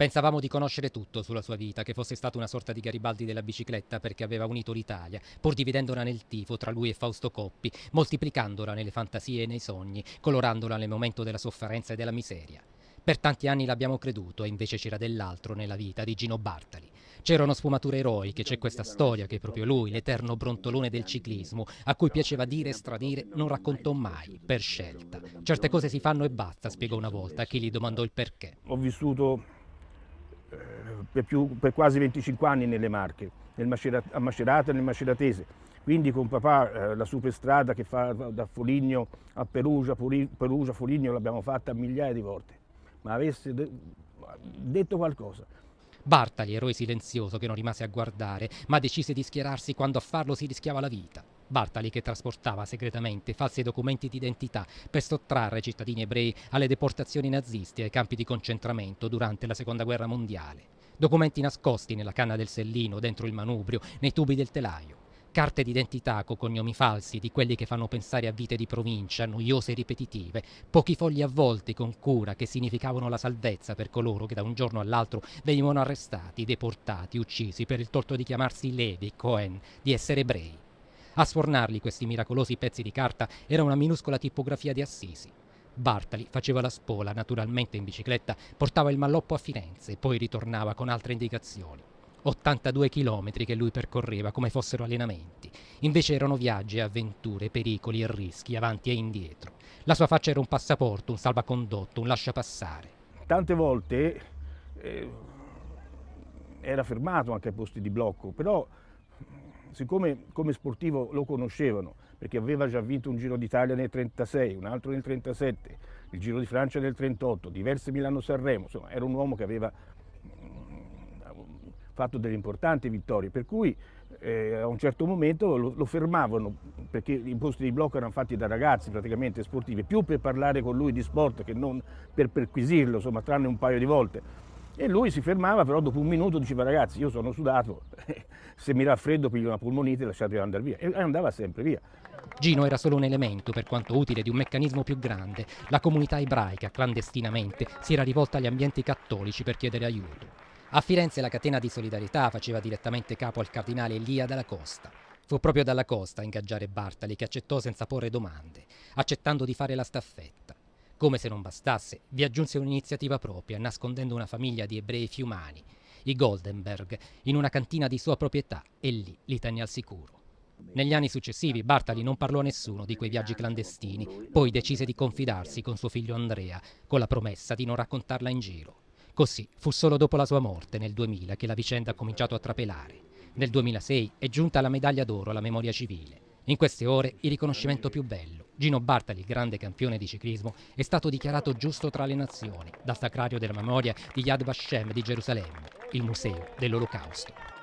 Pensavamo di conoscere tutto sulla sua vita, che fosse stata una sorta di Garibaldi della bicicletta perché aveva unito l'Italia, pur dividendola nel tifo tra lui e Fausto Coppi, moltiplicandola nelle fantasie e nei sogni, colorandola nel momento della sofferenza e della miseria. Per tanti anni l'abbiamo creduto e invece c'era dell'altro nella vita di Gino Bartali. C'erano sfumature eroiche, c'è questa storia che proprio lui, l'eterno brontolone del ciclismo, a cui piaceva dire e stradire, non raccontò mai, per scelta. Certe cose si fanno e basta, spiegò una volta a chi gli domandò il perché. Ho vissuto per, più, per quasi 25 anni nelle Marche, nel Macerata, a Macerata e nel Maceratese. Quindi con papà eh, la superstrada che fa da Foligno a Perugia, Perugia, Foligno l'abbiamo fatta migliaia di volte. Ma avesse de detto qualcosa. Bartali, eroe silenzioso che non rimase a guardare, ma decise di schierarsi quando a farlo si rischiava la vita. Bartali che trasportava segretamente falsi documenti d'identità per sottrarre i cittadini ebrei alle deportazioni naziste e ai campi di concentramento durante la Seconda Guerra Mondiale documenti nascosti nella canna del sellino, dentro il manubrio, nei tubi del telaio. Carte d'identità con cognomi falsi di quelli che fanno pensare a vite di provincia, noiose e ripetitive, pochi fogli avvolti con cura che significavano la salvezza per coloro che da un giorno all'altro venivano arrestati, deportati, uccisi per il torto di chiamarsi Levi, Cohen, di essere ebrei. A sfornarli questi miracolosi pezzi di carta era una minuscola tipografia di Assisi. Bartali faceva la spola, naturalmente in bicicletta, portava il malloppo a Firenze e poi ritornava con altre indicazioni. 82 chilometri che lui percorreva come fossero allenamenti. Invece erano viaggi, avventure, pericoli e rischi, avanti e indietro. La sua faccia era un passaporto, un salvacondotto, un lasciapassare. Tante volte eh, era fermato anche ai posti di blocco, però siccome come sportivo lo conoscevano perché aveva già vinto un Giro d'Italia nel 1936, un altro nel 1937, il Giro di Francia nel 1938, diverse Milano-Sanremo, insomma era un uomo che aveva mm, fatto delle importanti vittorie, per cui eh, a un certo momento lo, lo, fermavano perché i posti di blocco erano fatti da ragazzi praticamente sportivi, più per parlare con lui di sport che non per perquisirlo, insomma, tranne un paio di volte. E lui si fermava, però dopo un minuto diceva ragazzi io sono sudato, se mi raffreddo piglio una polmonite lasciate andare via. E andava sempre via. Gino era solo un elemento, per quanto utile, di un meccanismo più grande. La comunità ebraica, clandestinamente, si era rivolta agli ambienti cattolici per chiedere aiuto. A Firenze la catena di solidarietà faceva direttamente capo al cardinale Elia dalla Costa. Fu proprio dalla Costa a ingaggiare Bartali che accettò senza porre domande, accettando di fare la staffetta. Come se non bastasse, vi aggiunse un'iniziativa propria, nascondendo una famiglia di ebrei fiumani, i Goldenberg, in una cantina di sua proprietà e lì li tenne al sicuro. Negli anni successivi Bartali non parlò a nessuno di quei viaggi clandestini, poi decise di confidarsi con suo figlio Andrea, con la promessa di non raccontarla in giro. Così fu solo dopo la sua morte nel 2000 che la vicenda ha cominciato a trapelare. Nel 2006 è giunta la medaglia d'oro alla memoria civile. In queste ore il riconoscimento più bello, Gino Bartali, grande campione di ciclismo, è stato dichiarato giusto tra le nazioni dal Sacrario della Memoria di Yad Vashem di Gerusalemme, il museo dell'Olocausto.